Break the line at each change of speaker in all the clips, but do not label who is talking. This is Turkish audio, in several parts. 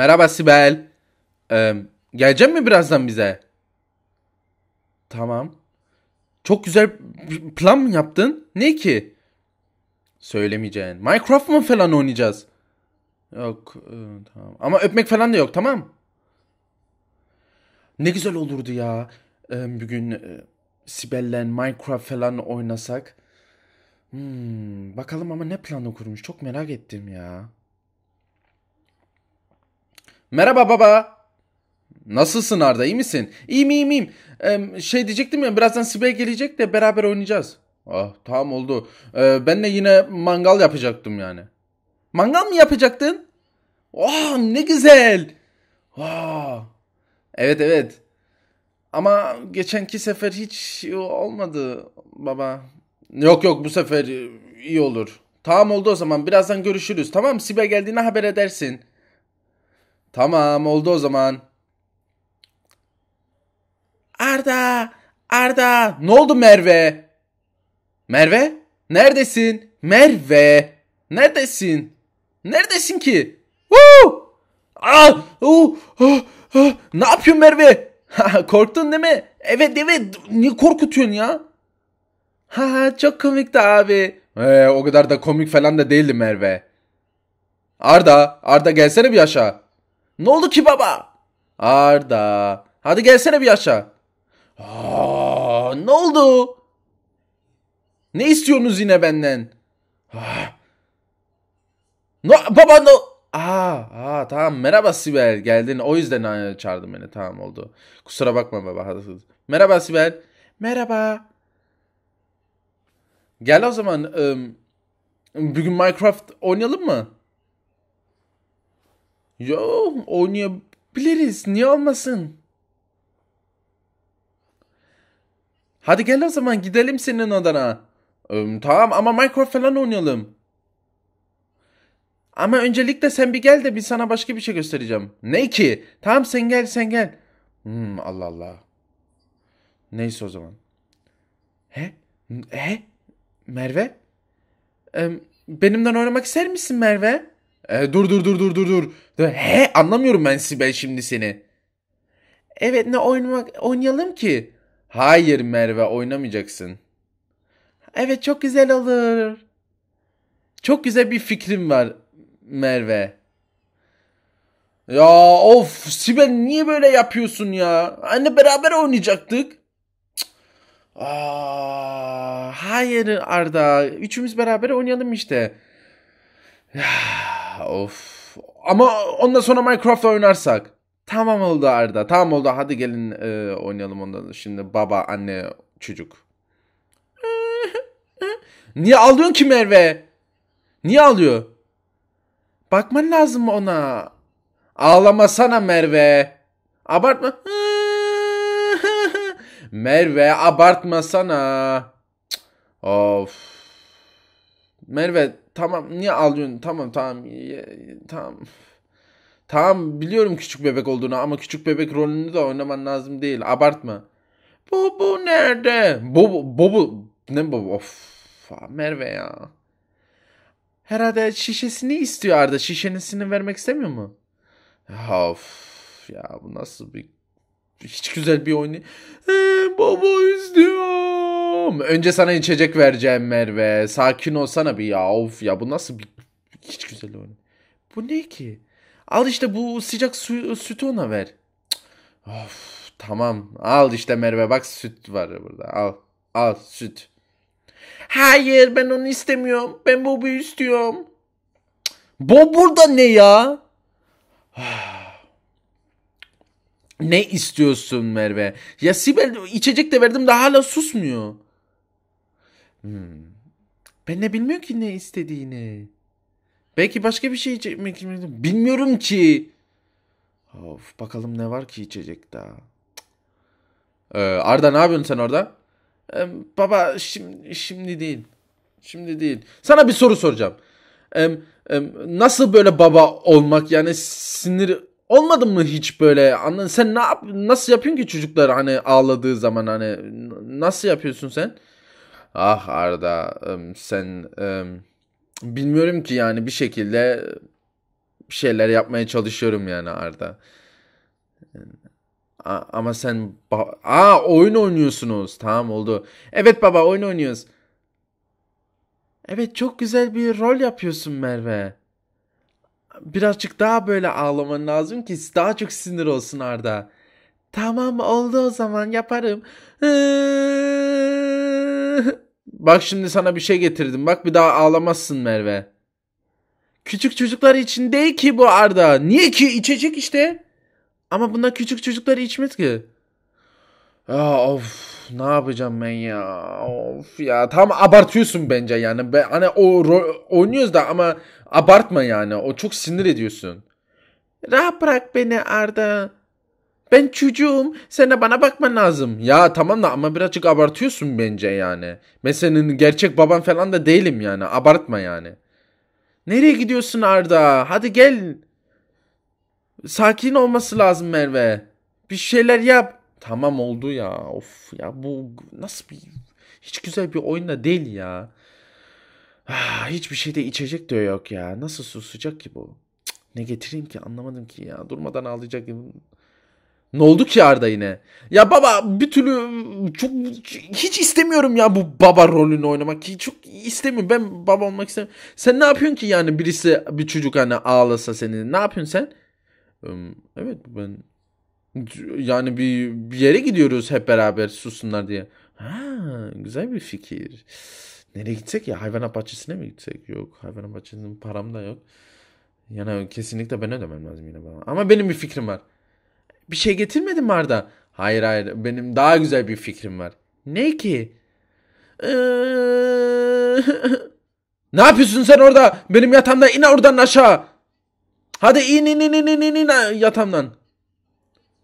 Merhaba Sibel. Ee, gelecek mi birazdan bize? Tamam. Çok güzel plan mı yaptın? Ne ki? Söylemeyeceğin. Minecraft mı falan oynayacağız? Yok. E, tamam. Ama öpmek falan da yok tamam. Ne güzel olurdu ya. Ee, bir gün e, Sibel'le Minecraft falan oynasak. Hmm, bakalım ama ne planı kurmuş. Çok merak ettim ya. Merhaba baba. Nasılsın Arda iyi misin? İyiyim iyiyim iyiyim. Ee, şey diyecektim ya birazdan Sibel gelecek de beraber oynayacağız. Ah tamam oldu. Ee, ben de yine mangal yapacaktım yani. Mangal mı yapacaktın? Oh ne güzel. Oh. Evet evet. Ama geçenki sefer hiç olmadı baba. Yok yok bu sefer iyi olur. Tamam oldu o zaman birazdan görüşürüz tamam Sibel geldiğine haber edersin. Tamam oldu o zaman. Arda! Arda! Ne oldu Merve? Merve? Neredesin? Merve! Neredesin? Neredesin ki? Woo! Ah! Uh! Ah! Ah! Ne yapıyorsun Merve? Korktun değil mi? Evet evet. Niye korkutuyorsun ya? Ha çok komikti abi. Ee, o kadar da komik falan da değildi Merve. Arda, Arda gelsene bir aşağı. Ne oldu ki baba? Arda. Hadi gelsene bir aşağı. Aa, ne oldu? Ne istiyorsunuz yine benden? Ah. No, baba no. Aa, aa, tamam merhaba Sibel geldin. O yüzden çağırdım beni. Tamam oldu. Kusura bakma baba. Hadi. Merhaba Sibel. Merhaba. Gel o zaman. Um, bugün Minecraft oynayalım mı? Ya oynayabiliriz. Niye olmasın? Hadi gel o zaman gidelim senin odana. Ee, tamam ama Minecraft falan oynayalım. Ama öncelikle sen bir gel de bir sana başka bir şey göstereceğim. Ne ki? Tamam sen gel sen gel. Hmm, Allah Allah. Neyse o zaman. He? He? Merve? Ee, benimden oynamak ister misin Merve? E, dur dur dur dur dur dur. He anlamıyorum ben Sibel şimdi seni. Evet ne oynamak oynayalım ki? Hayır Merve oynamayacaksın. Evet çok güzel olur. Çok güzel bir fikrim var Merve. Ya of Sibel niye böyle yapıyorsun ya? Hani beraber oynayacaktık. Aa, hayır Arda. Üçümüz beraber oynayalım işte. Ya. Of. Ama ondan sonra Minecraft oynarsak. Tamam oldu Arda. Tamam oldu. Hadi gelin e, oynayalım ondan. Şimdi baba, anne, çocuk. Niye alıyorsun ki Merve? Niye alıyor? Bakman lazım ona. Ağlamasana Merve. Abartma. Merve abartmasana. Of. Merve tamam niye ağlıyorsun? Tamam tamam tamam. Tamam biliyorum küçük bebek olduğunu ama küçük bebek rolünü de oynaman lazım değil. Abartma. Bobo nerede? Bobo, Bobo ne Bobo? Of Merve ya. Herhalde şişesini istiyor Arda. Şişenisini vermek istemiyor mu? Of ya bu nasıl bir hiç güzel bir oyun değil. Ee, baba istiyor önce sana içecek vereceğim Merve. Sakin olsana bir ya. Of ya bu nasıl bir... Hiç güzel oyun. Bu ne ki? Al işte bu sıcak su, sütü ona ver. Of tamam. Al işte Merve bak süt var burada. Al. Al süt. Hayır ben onu istemiyorum. Ben Bob'u istiyorum. Cık. Bob burada ne ya? ne istiyorsun Merve? Ya Sibel içecek de verdim de hala susmuyor. Hmm. Ben de bilmiyorum ki ne istediğini. Belki başka bir şey içmek Bilmiyorum ki. Of bakalım ne var ki içecek daha. Ee, Arda ne yapıyorsun sen orada? Ee, baba şimdi, şimdi değil. Şimdi değil. Sana bir soru soracağım. Ee, e, nasıl böyle baba olmak yani sinir olmadın mı hiç böyle anladın sen ne yap nasıl yapıyorsun ki çocuklar hani ağladığı zaman hani nasıl yapıyorsun sen? Ah Arda sen bilmiyorum ki yani bir şekilde bir şeyler yapmaya çalışıyorum yani Arda. ama sen ba- Aa oyun oynuyorsunuz. Tamam oldu. Evet baba oyun oynuyoruz. Evet çok güzel bir rol yapıyorsun Merve. Birazcık daha böyle ağlaman lazım ki daha çok sinir olsun Arda. Tamam oldu o zaman yaparım. Ee... Bak şimdi sana bir şey getirdim. Bak bir daha ağlamazsın Merve. Küçük çocuklar için değil ki bu Arda. Niye ki içecek işte. Ama bunlar küçük çocuklar içmez ki. Ya of ne yapacağım ben ya. Of ya tam abartıyorsun bence yani. Ben, hani o oynuyoruz da ama abartma yani. O çok sinir ediyorsun. Rahat bırak beni Arda. Ben çocuğum. Sen de bana bakman lazım. Ya tamam da ama birazcık abartıyorsun bence yani. Ben senin gerçek baban falan da değilim yani. Abartma yani. Nereye gidiyorsun Arda? Hadi gel. Sakin olması lazım Merve. Bir şeyler yap. Tamam oldu ya. Of ya bu nasıl bir... Hiç güzel bir oyunda değil ya. Ah, hiçbir şeyde içecek de yok ya. Nasıl susacak ki bu? Cık, ne getireyim ki anlamadım ki ya. Durmadan ağlayacak gibi. Ne oldu ki Arda yine? Ya baba bir türlü çok hiç istemiyorum ya bu baba rolünü oynamak. çok istemiyorum. Ben baba olmak istemiyorum. Sen ne yapıyorsun ki yani birisi bir çocuk hani ağlasa seni? Ne yapıyorsun sen? Evet ben yani bir, bir yere gidiyoruz hep beraber susunlar diye. Ha güzel bir fikir. Nereye gitsek ya? Hayvanat bahçesine mi gitsek? Yok hayvanat bahçesinin param da yok. Yani kesinlikle ben ödemem lazım yine baba. Ama benim bir fikrim var. Bir şey getirmedin mi Arda? Hayır hayır benim daha güzel bir fikrim var. Ne ki? Ee, ne yapıyorsun sen orada? Benim yatağımda in oradan aşağı. Hadi in in in in in in yatağımdan.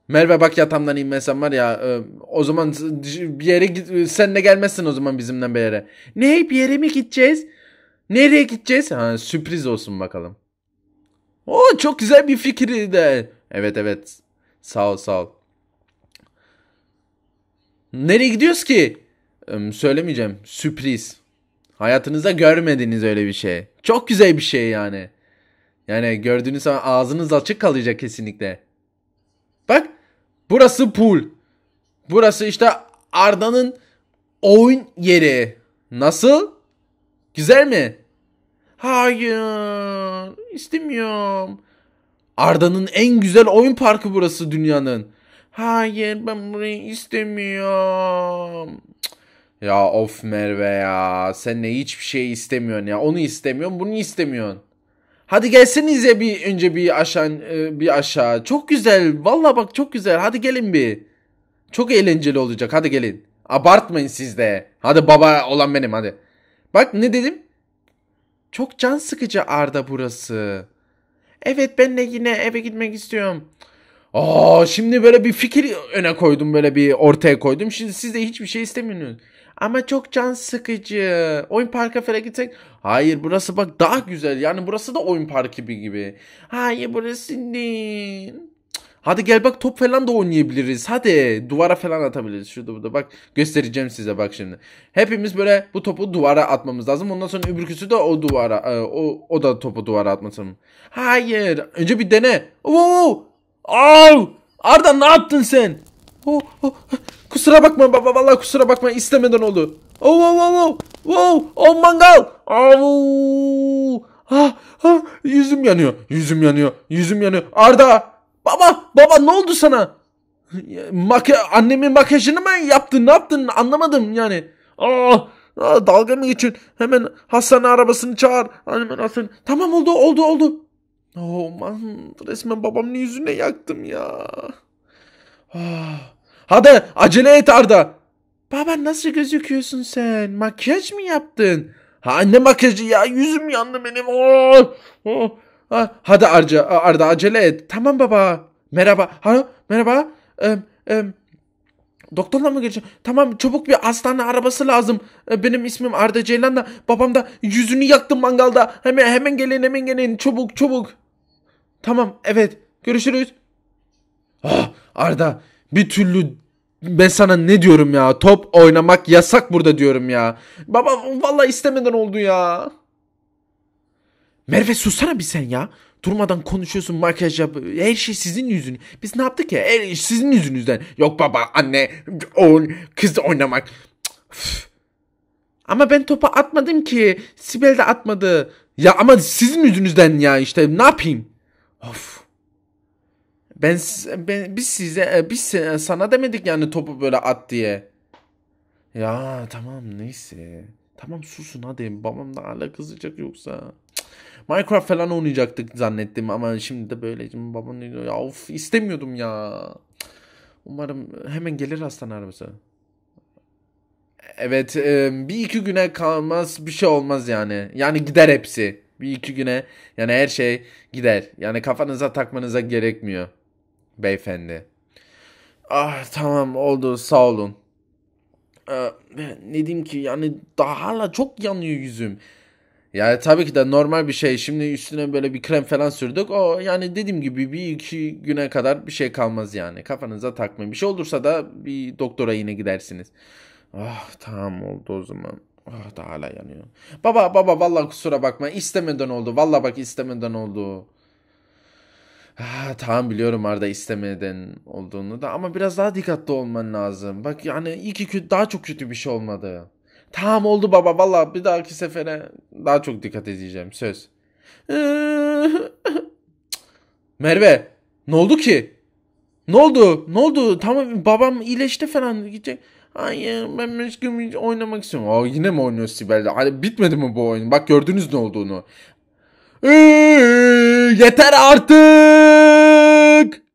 Merve bak yatağımdan inmesen var ya e, o zaman bir yere git e, sen de gelmezsin o zaman bizimden bir yere. Ne bir yere mi gideceğiz? Nereye gideceğiz? Ha, sürpriz olsun bakalım. O çok güzel bir fikir de Evet evet Sağ ol sağ ol. Nereye gidiyoruz ki? Ee, söylemeyeceğim. Sürpriz. Hayatınızda görmediğiniz öyle bir şey. Çok güzel bir şey yani. Yani gördüğünüz zaman ağzınız açık kalacak kesinlikle. Bak burası pool. Burası işte Arda'nın oyun yeri. Nasıl? Güzel mi? Hayır istemiyorum. Arda'nın en güzel oyun parkı burası dünyanın. Hayır ben burayı istemiyorum. Ya of Merve ya. Sen ne hiçbir şey istemiyorsun ya. Onu istemiyorsun, bunu istemiyorsun. Hadi gelsenize bir önce bir aşağı e, bir aşağı. Çok güzel. Valla bak çok güzel. Hadi gelin bir. Çok eğlenceli olacak. Hadi gelin. Abartmayın siz de. Hadi baba olan benim hadi. Bak ne dedim? Çok can sıkıcı Arda burası. Evet ben de yine eve gitmek istiyorum. Aa şimdi böyle bir fikir öne koydum böyle bir ortaya koydum. Şimdi siz de hiçbir şey istemiyorsunuz. Ama çok can sıkıcı. Oyun parka falan gitsek. Hayır burası bak daha güzel. Yani burası da oyun parkı gibi gibi. Hayır burası değil. Hadi gel bak top falan da oynayabiliriz. Hadi duvara falan atabiliriz. Şurada burada bak göstereceğim size bak şimdi. Hepimiz böyle bu topu duvara atmamız lazım. Ondan sonra öbürküsü de o duvara e, o, o da topu duvara atması lazım. Hayır. Önce bir dene. Oo! Al! Arda ne yaptın sen? Oh, oh. Kusura bakma baba vallahi kusura bakma istemeden oldu. Oh oh oh oh. Oh, oh mangal. Oh. Ah, ah, yüzüm yanıyor. Yüzüm yanıyor. Yüzüm yanıyor. Arda Baba baba ne oldu sana? Make annemin makyajını mı yaptın ne yaptın anlamadım yani. Aa, aa dalga mı geçin? Hemen hastane arabasını çağır. Hemen hastane. Tamam oldu oldu oldu. Oh man resmen babamın yüzüne yaktım ya. Ah. Hadi acele et Arda. Baba nasıl gözüküyorsun sen? Makyaj mı yaptın? Ha ne makyajı ya yüzüm yandı benim. Oh, oh. Ha, hadi Arca, Arda acele et. Tamam baba. Merhaba. Ha, merhaba. Ee, e, doktorla mı göreceğim? Tamam çabuk bir hastane arabası lazım. Ee, benim ismim Arda Ceylan da babam da yüzünü yaktım mangalda. Hemen hemen gelin hemen gelin. Çabuk çabuk. Tamam evet. Görüşürüz. Ah Arda bir türlü ben sana ne diyorum ya? Top oynamak yasak burada diyorum ya. Baba vallahi istemeden oldu ya. Merve susana bir sen ya. Durmadan konuşuyorsun makyaj yap. Her şey sizin yüzünüz. Biz ne yaptık ya? Her iş sizin yüzünüzden. Yok baba, anne, oğul, kız oynamak. Ama ben topa atmadım ki. Sibel de atmadı. Ya ama sizin yüzünüzden ya işte ne yapayım? Of. Ben, ben biz size e, biz sana demedik yani topu böyle at diye. Ya tamam neyse. Tamam susun hadi babam da hala kızacak yoksa. Minecraft falan oynayacaktık zannettim ama şimdi de böyle şimdi babam diyor ya of istemiyordum ya. Umarım hemen gelir hastane arabası. Evet e, bir iki güne kalmaz bir şey olmaz yani. Yani gider hepsi. Bir iki güne yani her şey gider. Yani kafanıza takmanıza gerekmiyor beyefendi. Ah tamam oldu sağ olun. Ee, ne diyeyim ki yani daha hala çok yanıyor yüzüm. Yani tabii ki de normal bir şey. Şimdi üstüne böyle bir krem falan sürdük. O yani dediğim gibi bir iki güne kadar bir şey kalmaz yani. Kafanıza takmayın. Bir şey olursa da bir doktora yine gidersiniz. Ah oh, tamam oldu o zaman. Ah oh, da hala yanıyor. Baba baba vallahi kusura bakma. istemeden oldu. Valla bak istemeden oldu. Ah tamam biliyorum Arda istemeden olduğunu da ama biraz daha dikkatli olman lazım. Bak yani iki ki daha çok kötü bir şey olmadı. Tamam oldu baba valla bir dahaki sefere daha çok dikkat edeceğim söz. Merve ne oldu ki? Ne oldu? Ne oldu? Tamam babam iyileşti falan gidecek. Hayır ben meşgul oynamak istiyorum. Aa, yine mi oynuyor Sibel'de? Hani bitmedi mi bu oyun? Bak gördünüz ne olduğunu. Ee, yeter artık!